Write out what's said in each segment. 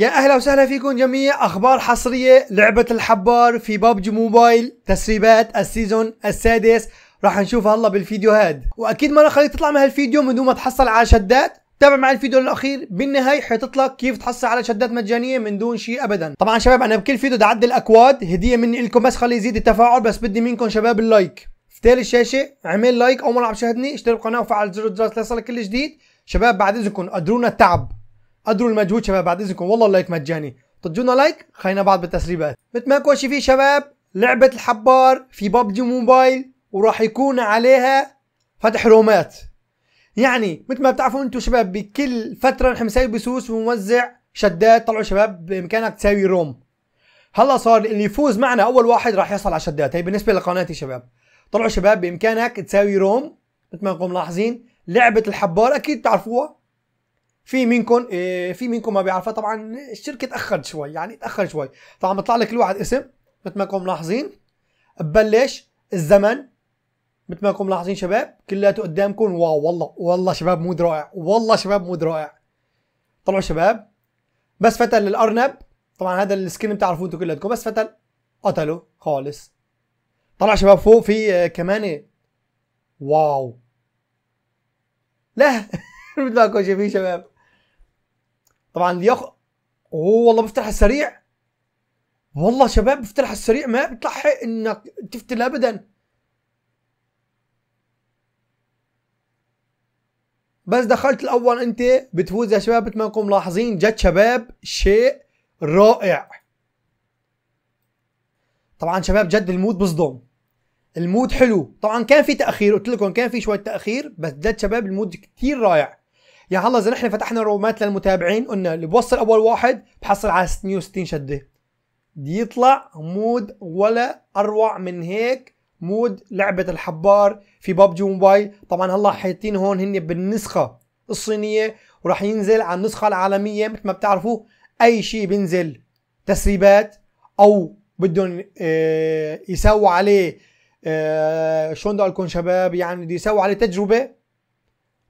يا اهلا وسهلا فيكم جميع اخبار حصريه لعبه الحبار في بابجي موبايل تسريبات السيزون السادس راح نشوفها هلا بالفيديو هاد واكيد ما راح خليك تطلع من هالفيديو من دون ما تحصل على شدات تابع معي الفيديو الاخير بالنهايه حيطلع كيف تحصل على شدات مجانيه من دون شيء ابدا طبعا شباب انا بكل فيديو بدي اعدل اكواد هديه مني لكم بس خلي يزيد التفاعل بس بدي منكم شباب اللايك افتل الشاشه اعمل لايك اول مره عم تشاهدني اشترك بالقناه وفعل زر الجرس ليصلك كل جديد شباب بعد اذنكم قدرونا التعب قدروا المجهود شباب بعد اذنكم والله اللايك مجاني تدونا لايك خلينا بعض بالتسريبات مثل ما كل شيء فيه شباب لعبة الحبار في بابجي موبايل وراح يكون عليها فتح رومات يعني مثل ما بتعرفوا انتم شباب بكل فترة نحن نسوي بسوس وموزع شدات طلعوا شباب بامكانك تساوي روم هلا صار اللي يفوز معنا اول واحد راح يحصل على شدات هي بالنسبة لقناتي شباب طلعوا شباب بامكانك تساوي روم مثل ما انكم ملاحظين لعبة الحبار اكيد بتعرفوها في منكم آه، في منكم ما بيعرفها طبعا الشركه تاخرت شوي يعني تاخر شوي طبعا بيطلع لك الواحد اسم مثل ما انكم ملاحظين ببلش الزمن مثل ما انكم ملاحظين شباب كلياته قدامكم واو والله والله شباب مود رائع والله شباب مود رائع طلعوا شباب بس فتل الارنب طبعا هذا السكين بتعرفوه انتم كلكم بس فتل قتله خالص طلع شباب فوق في آه، كمان واو لا مثل ما انكم شايفين شباب طبعا لياخد اوه والله بفتح السريع والله شباب بفتح السريع ما بتلحق انك تفتل ابدا بس دخلت الاول انت بتفوز يا شباب مثل ما انكم ملاحظين جد شباب شيء رائع طبعا شباب جد المود بصدم المود حلو طبعا كان في تاخير قلت لكم كان في شويه تاخير بس جد شباب المود كتير رائع يا هلا اذا نحن فتحنا رومات للمتابعين قلنا اللي بوصل اول واحد بحصل على 660 شده دي يطلع مود ولا اروع من هيك مود لعبه الحبار في ببجي موبايل طبعا هلا حاطين هون هن بالنسخه الصينيه وراح ينزل على النسخه العالميه مثل ما بتعرفوا اي شيء بينزل تسريبات او بدهم آه، يسووا عليه آه، شلون بدي اقول لكم شباب يعني بده يسووا عليه تجربه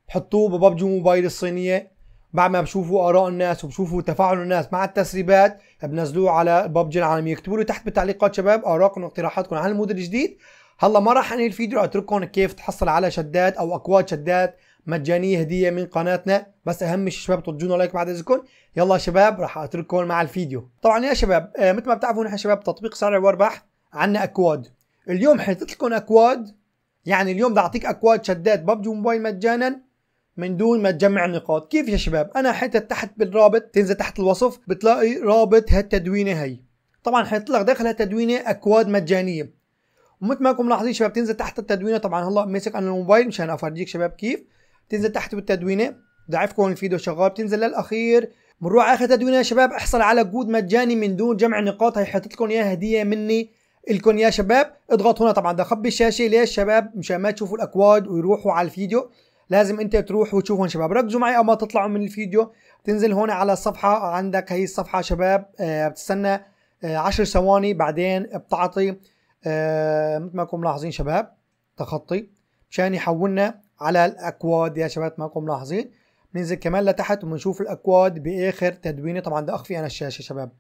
بحطوه ببابجي موبايل الصينيه بعد ما بشوفوا اراء الناس وبشوفوا تفاعل الناس مع التسريبات بنزلوه على ببجي العالميه اكتبوا لي تحت بالتعليقات شباب آراءكم واقتراحاتكم عن المود الجديد هلا ما راح انهي الفيديو اترككم كيف تحصل على شدات او اكواد شدات مجانيه هديه من قناتنا بس اهم شيء شباب تضجونا لايك بعد اذنكم يلا شباب راح اترككم مع الفيديو طبعا يا شباب آه مثل ما بتعرفوا نحن شباب تطبيق سرع واربح عنا اكواد اليوم حطيت لكم اكواد يعني اليوم بدي اعطيك اكواد شدات ببجي موبايل مجانا من دون ما تجمع النقاط كيف يا شباب انا حاطط تحت بالرابط تنزل تحت الوصف بتلاقي رابط هالتدوينه هي طبعا حيطلع لك داخل هالتدوينه اكواد مجانيه ومثل ما انكم ملاحظين شباب تنزل تحت التدوينه طبعا هلا ماسك انا الموبايل مشان افرجيك شباب كيف تنزل تحت بالتدوينه ضعفكم الفيديو شغال بتنزل للاخير بنروح اخر تدوينه يا شباب احصل على جود مجاني من دون جمع نقاط هي حاطط لكم اياها هديه مني الكم يا شباب اضغط هنا طبعا ده خبي الشاشه ليش شباب مشان ما تشوفوا الاكواد ويروحوا على الفيديو لازم انت تروح وتشوفهم شباب ركزوا معي اما تطلعوا من الفيديو بتنزل هون على الصفحه عندك هي الصفحه شباب آه بتستنى آه 10 ثواني بعدين بتعطي آه مثل ما كنتم ملاحظين شباب تخطي مشان يحولنا على الاكواد يا شباب ما كنتم ملاحظين بننزل كمان لتحت وبنشوف الاكواد باخر تدوينه طبعا بدي اخفي انا الشاشه شباب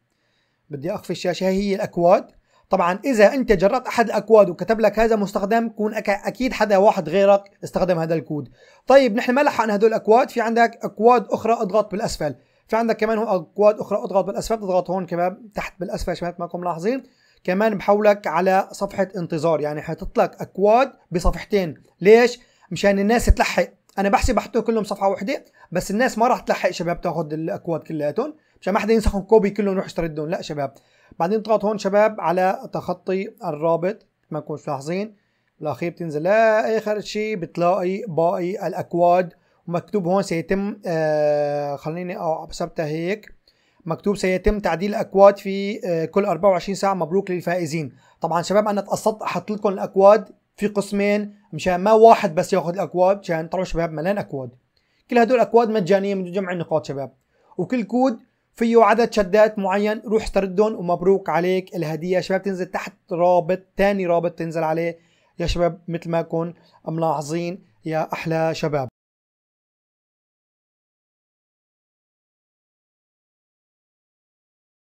بدي اخفي الشاشه هي هي الاكواد طبعا اذا انت جربت احد الاكواد وكتب لك هذا مستخدم كون أك... اكيد حدا واحد غيرك استخدم هذا الكود طيب نحن ما لحقنا هدول الاكواد في عندك اكواد اخرى اضغط بالاسفل في عندك كمان هو اكواد اخرى اضغط بالاسفل تضغط هون كمان تحت بالاسفل شباب كم ملاحظين كمان بحولك على صفحه انتظار يعني حتطلق لك اكواد بصفحتين ليش مشان الناس تلحق انا بحسب بحطه كلهم صفحه واحده بس الناس ما راح تلحق شباب تاخذ الاكواد كلياتهم مشان ما حدا ينسخهم كوبي كلهم يروح يشتردهم لا شباب بعدين اضغط هون شباب على تخطي الرابط ما نكونش ملاحظين الاخير بتنزل لاخر شيء بتلاقي باقي الاكواد ومكتوب هون سيتم آه خليني حسبتها هيك مكتوب سيتم تعديل الاكواد في آه كل 24 ساعه مبروك للفائزين طبعا شباب انا تقصدت احط لكم الاكواد في قسمين مشان ما واحد بس ياخذ الاكواد مشان طلعوا شباب ملان اكواد كل هدول الاكواد مجانيه من جمع النقاط شباب وكل كود فيه عدد شدات معين روح تردهم ومبروك عليك الهديه شباب تنزل تحت رابط ثاني رابط تنزل عليه يا شباب مثل ما كن ملاحظين يا احلى شباب